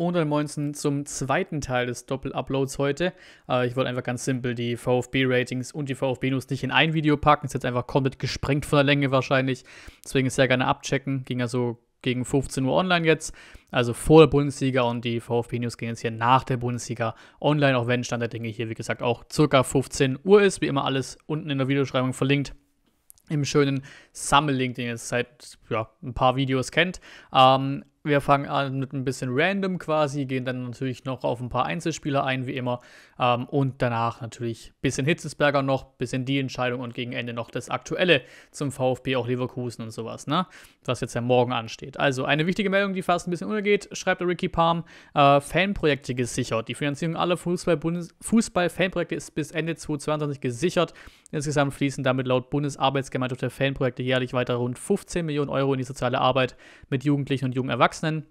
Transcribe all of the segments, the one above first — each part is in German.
und dann Moinsen zum zweiten Teil des Doppel-Uploads heute. Äh, ich wollte einfach ganz simpel die VfB-Ratings und die VfB-News nicht in ein Video packen. Ist jetzt einfach komplett gesprengt von der Länge wahrscheinlich. Deswegen sehr gerne abchecken. Ging ja so gegen 15 Uhr online jetzt, also vor der Bundesliga und die VfB-News gehen jetzt hier nach der Bundesliga online, auch wenn Stand der Dinge hier, wie gesagt, auch circa 15 Uhr ist. Wie immer alles unten in der Videobeschreibung verlinkt im schönen Sammellink, den ihr jetzt seit ja, ein paar Videos kennt. Ähm, wir fangen an mit ein bisschen Random quasi, gehen dann natürlich noch auf ein paar Einzelspieler ein, wie immer. Ähm, und danach natürlich ein bisschen Hitzesberger noch, ein bisschen die Entscheidung und gegen Ende noch das Aktuelle zum VfB, auch Leverkusen und sowas, ne? Was jetzt ja morgen ansteht. Also eine wichtige Meldung, die fast ein bisschen untergeht, schreibt Ricky Palm. Äh, Fanprojekte gesichert. Die Finanzierung aller Fußball-Fanprojekte Fußball ist bis Ende 2022 gesichert. Insgesamt fließen damit laut Bundesarbeitsgemeinschaft der Fanprojekte jährlich weiter rund 15 Millionen Euro in die soziale Arbeit mit Jugendlichen und jungen Erwachsenen.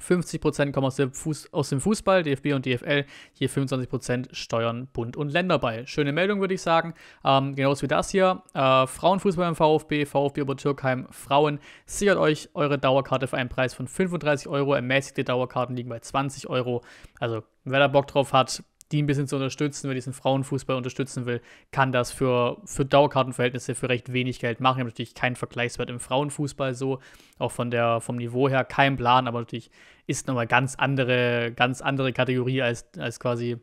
50% kommen aus, Fuß, aus, dem Fußball, DFB und DFL, hier 25% steuern Bund und Länder bei. Schöne Meldung, würde ich sagen. Ähm, genauso wie das hier. Äh, Frauenfußball im VfB, VfB Obertürkheim Frauen. Sichert euch eure Dauerkarte für einen Preis von 35 Euro. Ermäßigte Dauerkarten liegen bei 20 Euro. Also, wer da Bock drauf hat, die ein bisschen zu unterstützen, wer diesen Frauenfußball unterstützen will, kann das für, für Dauerkartenverhältnisse für recht wenig Geld machen. Ich habe natürlich keinen Vergleichswert im Frauenfußball so, auch von der, vom Niveau her kein Plan, aber natürlich ist nochmal ganz andere, ganz andere Kategorie als, als quasi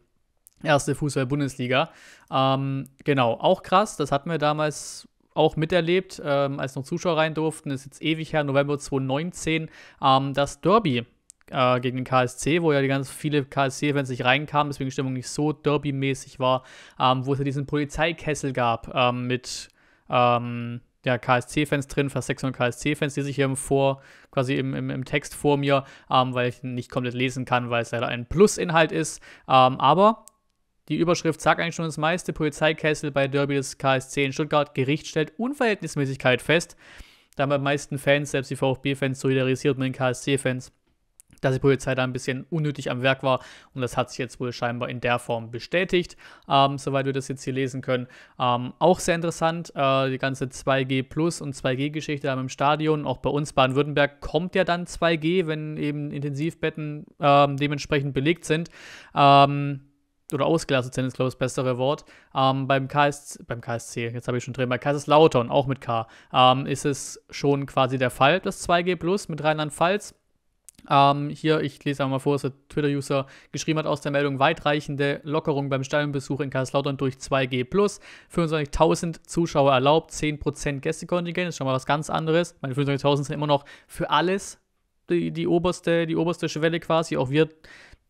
erste Fußball-Bundesliga. Ähm, genau, auch krass, das hatten wir damals auch miterlebt, ähm, als noch Zuschauer rein durften, das ist jetzt ewig her, November 2019, ähm, das Derby äh, gegen den KSC, wo ja die ganz viele KSC-Fans nicht reinkamen, deswegen die Stimmung nicht so derby-mäßig war, ähm, wo es ja diesen Polizeikessel gab ähm, mit ähm, ja, KSC-Fans drin, fast 600 KSC-Fans, die sich hier im Vor, quasi im, im, im Text vor mir, ähm, weil ich nicht komplett lesen kann, weil es leider ein Plusinhalt inhalt ist. Ähm, aber die Überschrift sagt eigentlich schon das meiste. Polizeikessel bei Derby des KSC in Stuttgart. Gericht stellt Unverhältnismäßigkeit fest. Da haben am meisten Fans, selbst die VfB-Fans, solidarisiert mit den KSC-Fans dass die Polizei da ein bisschen unnötig am Werk war und das hat sich jetzt wohl scheinbar in der Form bestätigt, ähm, soweit wir das jetzt hier lesen können. Ähm, auch sehr interessant, äh, die ganze 2G Plus und 2G-Geschichte da im Stadion, auch bei uns Baden-Württemberg kommt ja dann 2G, wenn eben Intensivbetten ähm, dementsprechend belegt sind. Ähm, oder ausgelastet sind, ist glaube ich das bessere Wort. Ähm, beim, KS, beim KSC, jetzt habe ich schon drin, bei Kaiserslautern, auch mit K, ähm, ist es schon quasi der Fall, das 2G Plus mit Rheinland-Pfalz. Ähm, hier, ich lese einmal vor, was der Twitter-User geschrieben hat aus der Meldung, weitreichende Lockerung beim Stadionbesuch in Kaiserslautern durch 2G+, 25.000 Zuschauer erlaubt, 10% Gästekontingent, ist schon mal was ganz anderes. Meine 25.000 sind immer noch für alles die, die, oberste, die oberste Schwelle quasi, auch wir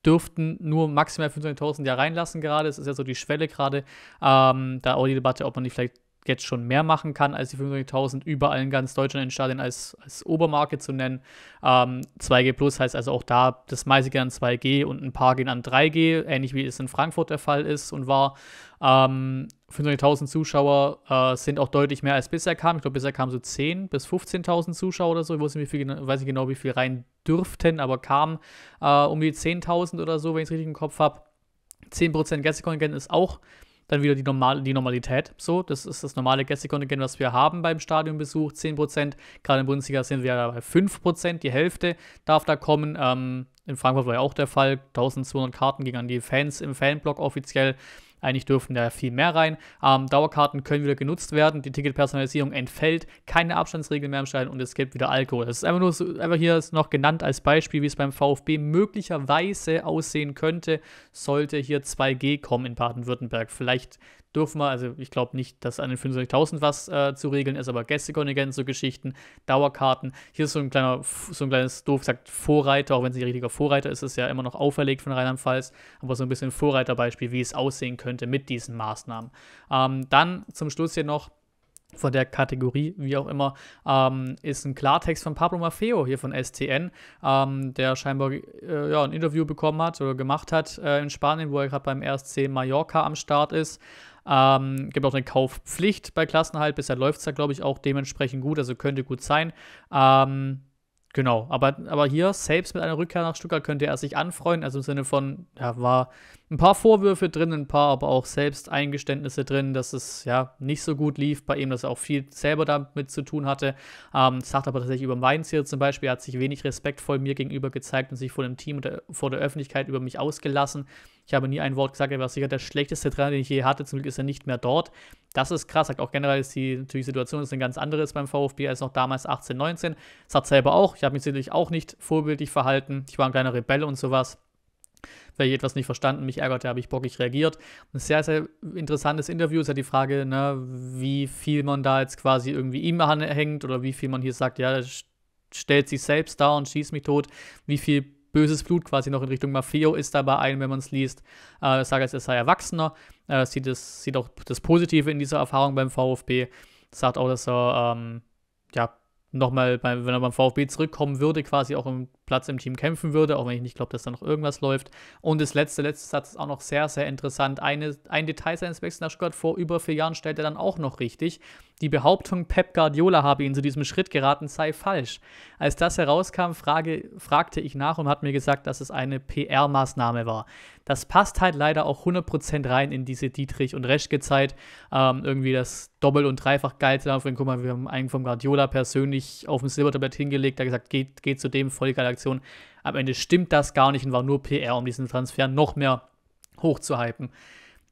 dürften nur maximal 25.000 ja reinlassen gerade. Es ist ja so die Schwelle gerade. Ähm, da auch die Debatte, ob man nicht vielleicht jetzt schon mehr machen kann als die 25.000 überall in ganz Deutschland in Stadien als, als Obermarke zu nennen. Ähm, 2G Plus heißt also auch da, das meiste geht an 2G und ein paar gehen an 3G, ähnlich wie es in Frankfurt der Fall ist und war. Ähm, 500.000 Zuschauer äh, sind auch deutlich mehr als bisher kam. Ich glaube, bisher kamen so 10.000 bis 15.000 Zuschauer oder so. Ich weiß nicht, viel, weiß nicht, genau, wie viel rein dürften, aber kamen äh, um die 10.000 oder so, wenn ich es richtig im Kopf habe. 10% Gästekontingent ist auch dann wieder die, normal die Normalität. So, das ist das normale Gästekontingent, was wir haben beim Stadionbesuch. 10%. Gerade im Bundesliga sind wir ja bei 5%. Die Hälfte darf da kommen. Ähm, in Frankfurt war ja auch der Fall. 1200 Karten gingen an die Fans im Fanblock offiziell. Eigentlich dürfen da viel mehr rein. Ähm, Dauerkarten können wieder genutzt werden. Die Ticketpersonalisierung entfällt. Keine Abstandsregel mehr im Stadion und es gibt wieder Alkohol. Das ist einfach nur so, einfach hier noch genannt als Beispiel, wie es beim VfB möglicherweise aussehen könnte, sollte hier 2G kommen in Baden-Württemberg. Vielleicht dürfen wir, also ich glaube nicht, dass an den 25.000 was äh, zu regeln ist, aber Gästekontingent, so Geschichten, Dauerkarten. Hier ist so ein kleiner, so ein kleines, doof gesagt, Vorreiter, auch wenn es nicht richtiger Vorreiter ist, ist ja immer noch auferlegt von Rheinland-Pfalz, aber so ein bisschen Vorreiterbeispiel, wie es aussehen könnte mit diesen Maßnahmen. Ähm, dann zum Schluss hier noch von der Kategorie, wie auch immer, ähm, ist ein Klartext von Pablo Maffeo hier von STN, ähm, der scheinbar äh, ja, ein Interview bekommen hat oder gemacht hat äh, in Spanien, wo er gerade beim RSC Mallorca am Start ist. Ähm, gibt auch eine Kaufpflicht bei Klassenhalt. Bisher läuft es da, glaube ich, auch dementsprechend gut. Also könnte gut sein. Ähm, genau. Aber, aber hier, selbst mit einer Rückkehr nach Stuttgart könnte er sich anfreuen. Also im Sinne von, ja, war ein paar Vorwürfe drin, ein paar aber auch Selbsteingeständnisse drin, dass es ja nicht so gut lief bei ihm, dass er auch viel selber damit zu tun hatte. Ähm, sagt aber tatsächlich über Mainz hier zum Beispiel, er hat sich wenig respektvoll mir gegenüber gezeigt und sich vor dem Team und der, vor der Öffentlichkeit über mich ausgelassen. Ich habe nie ein Wort gesagt, er war sicher der schlechteste Trainer, den ich je hatte. Zum Glück ist er nicht mehr dort. Das ist krass. Sagt auch generell ist die natürlich Situation ist eine ganz anderes beim VfB als noch damals 18, 19. Sagt selber auch, ich habe mich sicherlich auch nicht vorbildlich verhalten. Ich war ein kleiner Rebell und sowas. Wenn ich etwas nicht verstanden, mich ärgerte, habe ich bockig reagiert. Ein sehr, sehr interessantes Interview ist ja die Frage, ne, wie viel man da jetzt quasi irgendwie ihm anhängt oder wie viel man hier sagt, ja, stellt sich selbst dar und schießt mich tot, wie viel böses Blut quasi noch in Richtung Maffeo ist dabei ein, wenn man es liest. Äh, ich sage jetzt, er sei Erwachsener, äh, sieht, das, sieht auch das Positive in dieser Erfahrung beim VfB, sagt auch, dass er ähm, ja, nochmal, wenn er beim VfB zurückkommen würde, quasi auch im Platz im Team kämpfen würde, auch wenn ich nicht glaube, dass da noch irgendwas läuft. Und das letzte, letzte Satz ist auch noch sehr, sehr interessant. Eine, ein Detail seines Wechsels nach Stuttgart vor über vier Jahren stellt er dann auch noch richtig. Die Behauptung, Pep Guardiola habe ihn zu diesem Schritt geraten, sei falsch. Als das herauskam, frage, fragte ich nach und hat mir gesagt, dass es eine PR-Maßnahme war. Das passt halt leider auch 100% rein in diese Dietrich- und Reschke-Zeit. Ähm, irgendwie das Doppel- und dreifach geilte laufen Guck mal, wir haben einen vom Guardiola persönlich auf dem Silbertablett hingelegt, der gesagt, geht, geht zu dem, voll geiler Reaktion, am Ende stimmt das gar nicht und war nur PR, um diesen Transfer noch mehr hochzuhypen.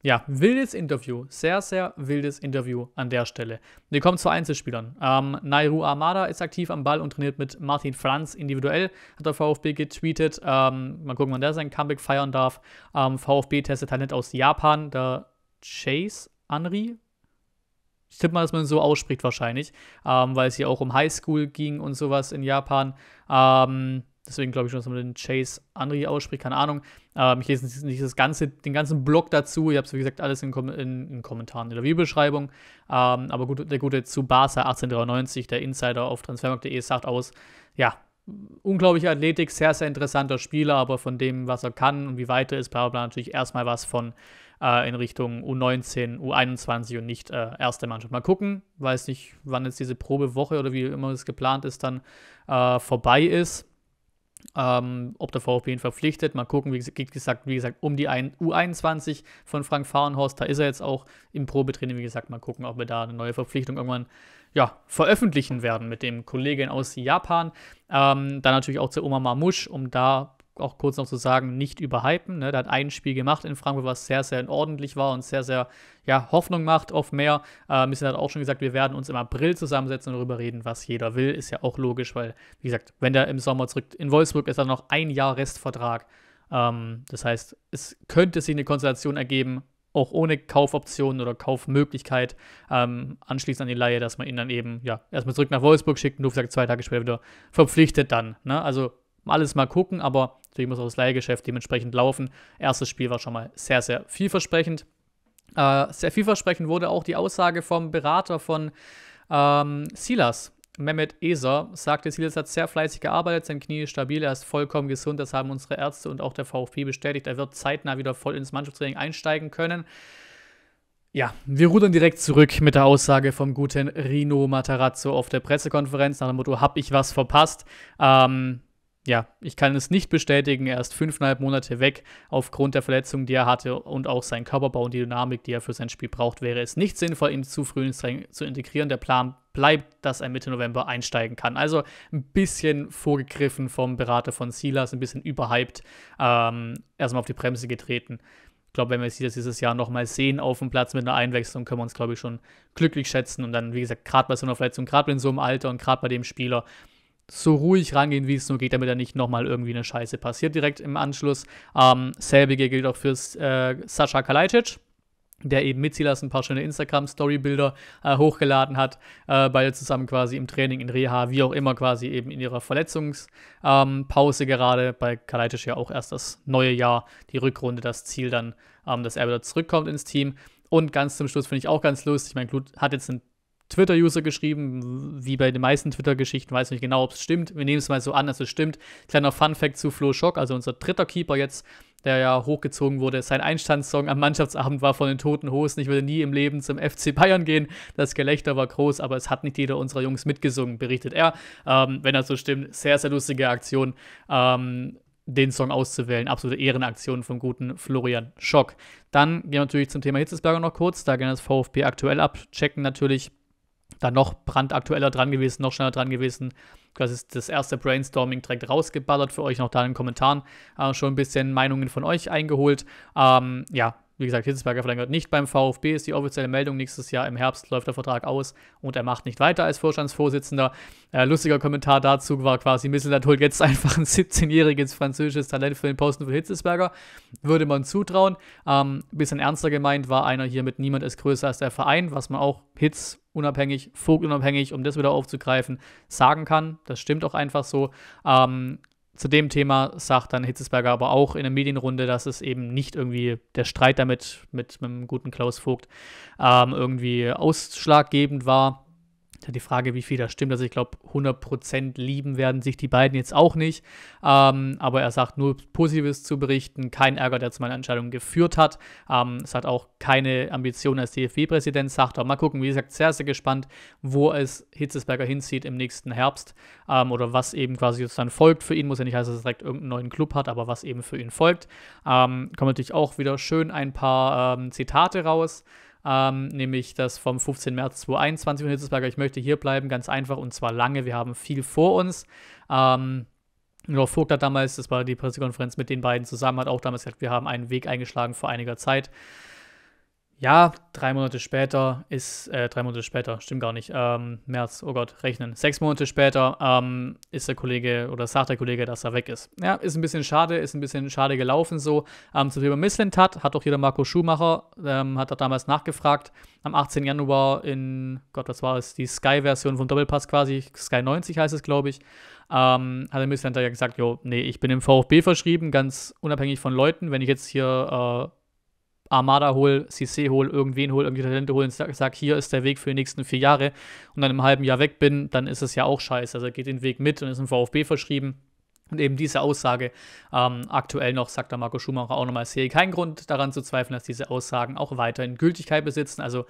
Ja, wildes Interview, sehr, sehr wildes Interview an der Stelle. Wir kommen zu Einzelspielern. Ähm, Nairu Armada ist aktiv am Ball und trainiert mit Martin Franz individuell, hat der VfB getweetet. Ähm, mal gucken, wann der sein Comeback feiern darf. Ähm, VfB testet Talent aus Japan, der Chase Anri, ich tippe mal, dass man so ausspricht wahrscheinlich, ähm, weil es hier auch um Highschool ging und sowas in Japan. Ähm, Deswegen glaube ich schon, dass man den Chase Henry ausspricht, keine Ahnung. Ähm, ich lese nicht das ganze, den ganzen Blog dazu. Ich habe es, wie gesagt, alles in, in, in Kommentaren in der Videobeschreibung. Ähm, aber gut, der gute zu Tsubasa 1893, der Insider auf transfermarkt.de, sagt aus, ja, unglaubliche Athletik, sehr, sehr interessanter Spieler, aber von dem, was er kann und wie weit er ist, bla bla, natürlich erstmal was von äh, in Richtung U19, U21 und nicht äh, erste Mannschaft. Mal gucken, weiß nicht, wann jetzt diese Probewoche oder wie immer es geplant ist, dann äh, vorbei ist. Ähm, ob der VfB ihn verpflichtet, mal gucken, wie gesagt, wie gesagt, um die ein, U21 von Frank Fahrenhorst, da ist er jetzt auch im Probetraining, wie gesagt, mal gucken, ob wir da eine neue Verpflichtung irgendwann ja, veröffentlichen werden mit dem Kollegen aus Japan. Ähm, dann natürlich auch zu Oma Mamush, um da auch kurz noch zu sagen, nicht überhypen. Ne? Der hat ein Spiel gemacht in Frankfurt, was sehr, sehr ordentlich war und sehr, sehr ja, Hoffnung macht auf mehr. Äh, Missen hat auch schon gesagt, wir werden uns im April zusammensetzen und darüber reden, was jeder will. Ist ja auch logisch, weil, wie gesagt, wenn der im Sommer zurück in Wolfsburg ist, dann noch ein Jahr Restvertrag. Ähm, das heißt, es könnte sich eine Konstellation ergeben, auch ohne Kaufoptionen oder Kaufmöglichkeit ähm, anschließend an die Laie, dass man ihn dann eben ja erstmal zurück nach Wolfsburg schickt und du sagst zwei Tage später wieder verpflichtet dann. Ne? Also alles mal gucken, aber natürlich muss auch das Leihgeschäft dementsprechend laufen. Erstes Spiel war schon mal sehr, sehr vielversprechend. Äh, sehr vielversprechend wurde auch die Aussage vom Berater von ähm, Silas, Mehmet Eser, sagte, Silas hat sehr fleißig gearbeitet, sein Knie ist stabil, er ist vollkommen gesund, das haben unsere Ärzte und auch der VfB bestätigt. Er wird zeitnah wieder voll ins Mannschaftstraining einsteigen können. Ja, wir rudern direkt zurück mit der Aussage vom guten Rino Matarazzo auf der Pressekonferenz nach dem Motto, hab ich was verpasst? Ähm, ja, ich kann es nicht bestätigen. Er ist fünfeinhalb Monate weg aufgrund der Verletzung, die er hatte und auch sein Körperbau und die Dynamik, die er für sein Spiel braucht. Wäre es nicht sinnvoll, ihn zu früh zu integrieren. Der Plan bleibt, dass er Mitte November einsteigen kann. Also ein bisschen vorgegriffen vom Berater von Silas, ein bisschen überhyped, ähm, erstmal auf die Bremse getreten. Ich glaube, wenn wir Silas dieses Jahr nochmal sehen auf dem Platz mit einer Einwechslung, können wir uns, glaube ich, schon glücklich schätzen. Und dann, wie gesagt, gerade bei so einer Verletzung, gerade in so einem Alter und gerade bei dem Spieler, so ruhig rangehen, wie es nur geht, damit da nicht nochmal irgendwie eine Scheiße passiert direkt im Anschluss. Ähm, selbige gilt auch für äh, Sascha Kalajdzic, der eben mit Silas ein paar schöne instagram storybilder äh, hochgeladen hat, äh, beide zusammen quasi im Training, in Reha, wie auch immer quasi eben in ihrer Verletzungspause ähm, gerade. Bei Kalajdzic ja auch erst das neue Jahr, die Rückrunde, das Ziel dann, ähm, dass er wieder zurückkommt ins Team. Und ganz zum Schluss finde ich auch ganz lustig. Mein Glut hat jetzt einen Twitter-User geschrieben, wie bei den meisten Twitter-Geschichten, weiß nicht genau, ob es stimmt. Wir nehmen es mal so an, dass es stimmt. Kleiner Fun-Fact zu Flo Schock, also unser dritter Keeper jetzt, der ja hochgezogen wurde. Sein Einstandssong am Mannschaftsabend war von den Toten Hosen. Ich würde nie im Leben zum FC Bayern gehen. Das Gelächter war groß, aber es hat nicht jeder unserer Jungs mitgesungen, berichtet er. Ähm, wenn das so stimmt, sehr, sehr lustige Aktion. Ähm, den Song auszuwählen. Absolute Ehrenaktion vom guten Florian Schock. Dann gehen wir natürlich zum Thema Hitzesberger noch kurz. Da gehen wir das VfB aktuell ab. Checken natürlich da noch brandaktueller dran gewesen, noch schneller dran gewesen. Das ist das erste Brainstorming direkt rausgeballert für euch, noch da in den Kommentaren äh, schon ein bisschen Meinungen von euch eingeholt. Ähm, ja, wie gesagt, Hitzesberger verlängert nicht beim VfB, ist die offizielle Meldung. Nächstes Jahr im Herbst läuft der Vertrag aus und er macht nicht weiter als Vorstandsvorsitzender. Äh, lustiger Kommentar dazu war quasi, Misselland holt jetzt einfach ein 17-jähriges französisches Talent für den Posten von Hitzesberger. Würde man zutrauen. Ähm, bisschen ernster gemeint war einer hier mit Niemand ist größer als der Verein, was man auch Hitz unabhängig, Vogt unabhängig, um das wieder aufzugreifen, sagen kann. Das stimmt auch einfach so. Ähm, zu dem Thema sagt dann Hitzesberger aber auch in der Medienrunde, dass es eben nicht irgendwie der Streit damit mit, mit dem guten Klaus Vogt ähm, irgendwie ausschlaggebend war, die Frage, wie viel das stimmt. Also ich glaube, 100% lieben werden sich die beiden jetzt auch nicht. Ähm, aber er sagt nur Positives zu berichten, kein Ärger, der zu meiner Entscheidung geführt hat. Ähm, es hat auch keine Ambition als DFB-Präsident, sagt er. Mal gucken, wie gesagt, sehr, sehr gespannt, wo es Hitzesberger hinzieht im nächsten Herbst ähm, oder was eben quasi jetzt dann folgt für ihn. Muss ja nicht heißen, dass er direkt irgendeinen neuen Club hat, aber was eben für ihn folgt. Ähm, kommen natürlich auch wieder schön ein paar ähm, Zitate raus ähm, nämlich das vom 15. März 2021 von Hitzesberger. ich möchte hier bleiben, ganz einfach und zwar lange, wir haben viel vor uns. Ähm, Rolf Vogt hat damals, das war die Pressekonferenz mit den beiden zusammen, hat auch damals gesagt, wir haben einen Weg eingeschlagen vor einiger Zeit. Ja, drei Monate später ist, äh, drei Monate später, stimmt gar nicht, ähm, März, oh Gott, rechnen. Sechs Monate später ähm, ist der Kollege oder sagt der Kollege, dass er weg ist. Ja, ist ein bisschen schade, ist ein bisschen schade gelaufen so. Ähm, zum Thema Missland hat auch jeder Marco Schumacher, ähm, hat er damals nachgefragt, am 18. Januar in, Gott, was war es, die Sky-Version von Doppelpass quasi, Sky 90 heißt es, glaube ich, ähm, hat der Misslintat ja gesagt, jo, nee, ich bin im VfB verschrieben, ganz unabhängig von Leuten, wenn ich jetzt hier, äh, Armada hol, CC hol, irgendwen hol, irgendwie Talente hol und sag, sag, hier ist der Weg für die nächsten vier Jahre und dann im halben Jahr weg bin, dann ist es ja auch scheiße. Also er geht den Weg mit und ist im VfB verschrieben. Und eben diese Aussage ähm, aktuell noch, sagt der Marco Schumacher auch nochmal, sehe keinen Grund daran zu zweifeln, dass diese Aussagen auch weiterhin Gültigkeit besitzen. Also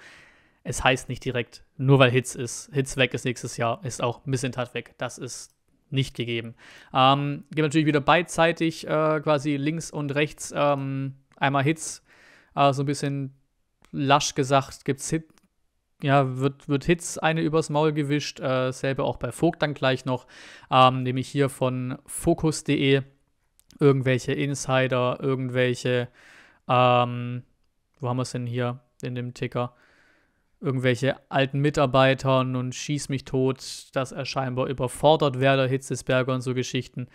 es heißt nicht direkt, nur weil Hits ist, Hits weg ist nächstes Jahr, ist auch Missentat weg. Das ist nicht gegeben. Ähm, gibt natürlich wieder beidseitig äh, quasi links und rechts ähm, einmal Hits aber ah, so ein bisschen lasch gesagt, gibt's Hit, ja, wird, wird Hits eine übers Maul gewischt, äh, selber auch bei Vogt dann gleich noch, ähm, nämlich hier von Focus.de irgendwelche Insider, irgendwelche, ähm, wo haben wir es denn hier in dem Ticker? irgendwelche alten Mitarbeitern und schieß mich tot, dass er scheinbar überfordert Werder Hitzesberger und so Geschichten.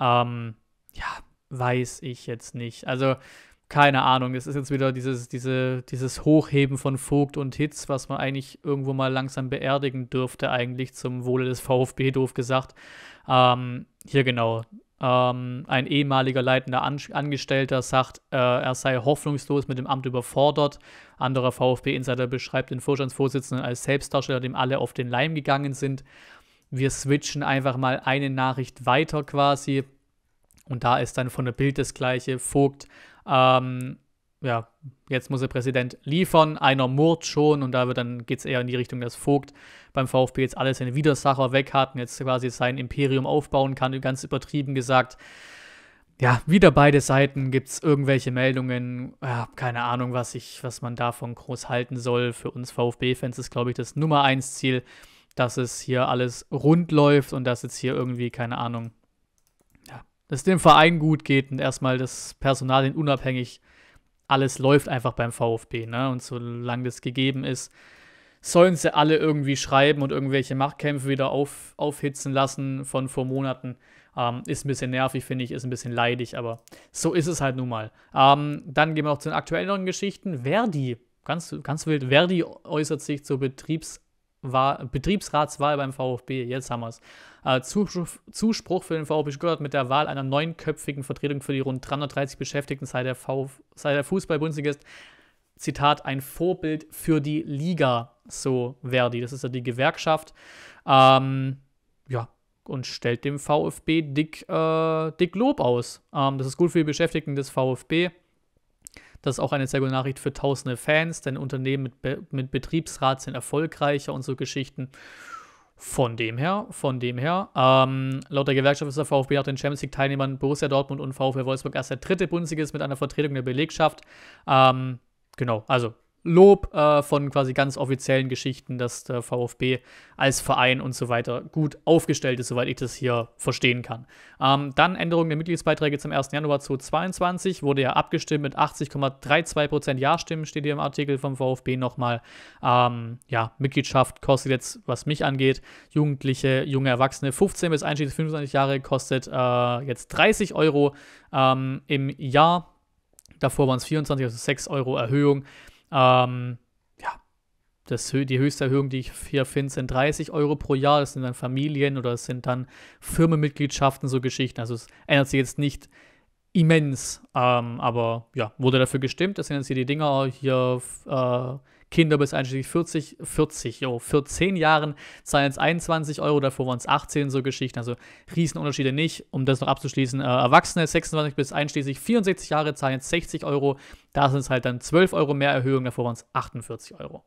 Ähm, ja, weiß ich jetzt nicht. Also keine Ahnung, es ist jetzt wieder dieses, diese, dieses Hochheben von Vogt und Hitz, was man eigentlich irgendwo mal langsam beerdigen dürfte, eigentlich zum Wohle des VfB, doof gesagt. Ähm, hier genau. Ähm, ein ehemaliger leitender An Angestellter sagt, äh, er sei hoffnungslos mit dem Amt überfordert. Anderer VfB-Insider beschreibt den Vorstandsvorsitzenden als Selbstdarsteller, dem alle auf den Leim gegangen sind. Wir switchen einfach mal eine Nachricht weiter quasi. Und da ist dann von der Bild das gleiche. Vogt ähm, ja, jetzt muss der Präsident liefern, einer murrt schon und da wird dann geht es eher in die Richtung, dass Vogt beim VfB jetzt alle seine Widersacher weg hat und jetzt quasi sein Imperium aufbauen kann, ganz übertrieben gesagt. Ja, wieder beide Seiten gibt es irgendwelche Meldungen. Ja, keine Ahnung, was ich, was man davon groß halten soll. Für uns VfB-Fans ist, glaube ich, das Nummer eins Ziel, dass es hier alles rund läuft und dass jetzt hier irgendwie, keine Ahnung, dass es dem Verein gut geht und erstmal das Personal den unabhängig alles läuft einfach beim VfB, ne? Und solange das gegeben ist, sollen sie alle irgendwie schreiben und irgendwelche Machtkämpfe wieder auf, aufhitzen lassen von vor Monaten. Ähm, ist ein bisschen nervig, finde ich, ist ein bisschen leidig, aber so ist es halt nun mal. Ähm, dann gehen wir noch zu den aktuelleren Geschichten. Verdi, ganz, ganz wild, Verdi äußert sich zur Betriebs- war Betriebsratswahl beim VfB. Jetzt haben wir es. Äh, Zuspruch, für den VfB gehört mit der Wahl einer neunköpfigen Vertretung für die rund 330 Beschäftigten sei der, Vf sei der Fußball-Bundesligist, Zitat, ein Vorbild für die Liga, so Verdi. Das ist ja die Gewerkschaft. Ähm, ja, und stellt dem VfB dick, äh, dick Lob aus. Ähm, das ist gut für die Beschäftigten des VfB. Das ist auch eine sehr gute Nachricht für tausende Fans, denn Unternehmen mit, Be mit Betriebsrat sind erfolgreicher und so Geschichten. Von dem her, von dem her. Ähm, laut der Gewerkschaft ist der VfB auch den Champions League-Teilnehmern Borussia Dortmund und VfB Wolfsburg erst der dritte Bundesligist mit einer Vertretung der Belegschaft. Ähm, genau, also Lob äh, von quasi ganz offiziellen Geschichten, dass der VfB als Verein und so weiter gut aufgestellt ist, soweit ich das hier verstehen kann. Ähm, dann Änderung der Mitgliedsbeiträge zum 1. Januar 2022, wurde ja abgestimmt mit 80,32% Ja-Stimmen, steht hier im Artikel vom VfB nochmal. Ähm, ja, Mitgliedschaft kostet jetzt, was mich angeht, Jugendliche, junge Erwachsene 15 bis einschließlich 25 Jahre kostet äh, jetzt 30 Euro ähm, im Jahr. Davor waren es 24, also 6 Euro Erhöhung. Ähm, ja, das, die höchste Erhöhung, die ich hier finde, sind 30 Euro pro Jahr. Das sind dann Familien oder es sind dann Firmenmitgliedschaften, so Geschichten. Also es ändert sich jetzt nicht immens, ähm, aber ja, wurde dafür gestimmt. Das sind jetzt hier die Dinger hier. Äh, Kinder bis einschließlich 40, 40, jo, 14 10 Jahren seien es 21 Euro, davor waren es 18, so Geschichten. Also Riesenunterschiede nicht. Um das noch abzuschließen, äh, Erwachsene 26 bis einschließlich 64 Jahre zahlen jetzt 60 Euro. Da sind es halt dann 12 Euro mehr Erhöhung, davor waren es 48 Euro.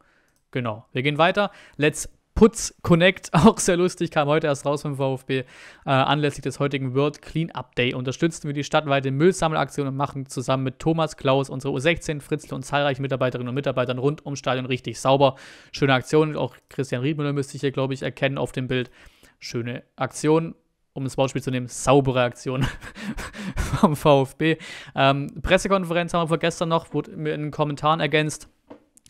Genau, wir gehen weiter. Let's Putz Connect, auch sehr lustig, kam heute erst raus vom VfB. Äh, anlässlich des heutigen World Cleanup Day unterstützen wir die stadtweite Müllsammelaktion und machen zusammen mit Thomas Klaus, unsere U16, Fritzl und zahlreichen Mitarbeiterinnen und Mitarbeitern rund um Stadion richtig sauber. Schöne Aktion, auch Christian Riedmüller müsste ich hier, glaube ich, erkennen auf dem Bild. Schöne Aktion, um das Wortspiel zu nehmen, saubere Aktion vom VfB. Ähm, Pressekonferenz haben wir vorgestern noch, wurde mir in den Kommentaren ergänzt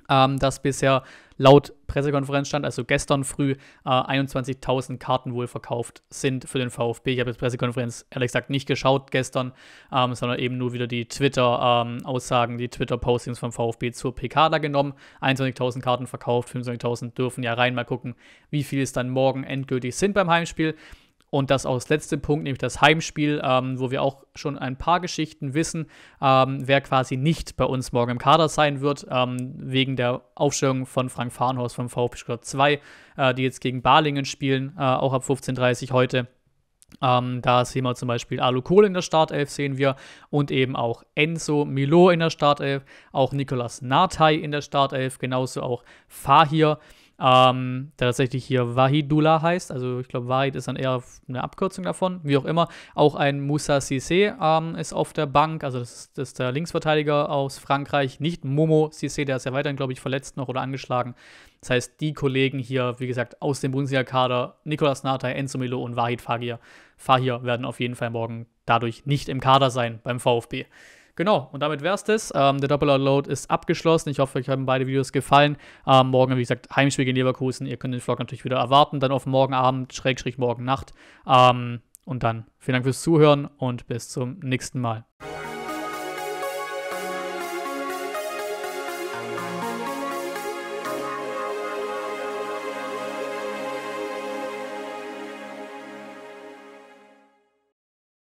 ähm, dass bisher laut Pressekonferenz stand, also gestern früh, äh, 21.000 Karten wohl verkauft sind für den VfB. Ich habe jetzt Pressekonferenz ehrlich gesagt nicht geschaut gestern, ähm, sondern eben nur wieder die Twitter-Aussagen, ähm, die Twitter-Postings vom VfB zur PK da genommen. 21.000 Karten verkauft, 25.000 dürfen ja rein. Mal gucken, wie viel es dann morgen endgültig sind beim Heimspiel. Und das auch das letzte Punkt, nämlich das Heimspiel, ähm, wo wir auch schon ein paar Geschichten wissen, ähm, wer quasi nicht bei uns morgen im Kader sein wird, ähm, wegen der Aufstellung von Frank Farnhorst vom VfB Stuttgart 2, äh, die jetzt gegen Balingen spielen, äh, auch ab 15.30 Uhr heute. Ähm, da sehen wir zum Beispiel Alu Kohl in der Startelf, sehen wir, und eben auch Enzo Milo in der Startelf, auch Nicolas Nartey in der Startelf, genauso auch Fahir ähm, der tatsächlich hier Wahidullah heißt. Also ich glaube, Wahid ist dann eher eine Abkürzung davon, wie auch immer. Auch ein Moussa Cissé ähm, ist auf der Bank, also das ist, das ist, der Linksverteidiger aus Frankreich, nicht Momo Cissé, der ist ja weiterhin, glaube ich, verletzt noch oder angeschlagen. Das heißt, die Kollegen hier, wie gesagt, aus dem Bundesliga-Kader, Nicolas Natay, Enzo Milo und Wahid Fahir, Fahir werden auf jeden Fall morgen dadurch nicht im Kader sein beim VfB. Genau, und damit wär's das. Ähm, der Doppel-Load ist abgeschlossen. Ich hoffe, euch haben beide Videos gefallen. Ähm, morgen, wie gesagt, Heimspiel in Leverkusen. Ihr könnt den Vlog natürlich wieder erwarten. Dann auf morgen Abend, Schrägstrich schräg, morgen Nacht. Ähm, und dann vielen Dank fürs Zuhören und bis zum nächsten Mal.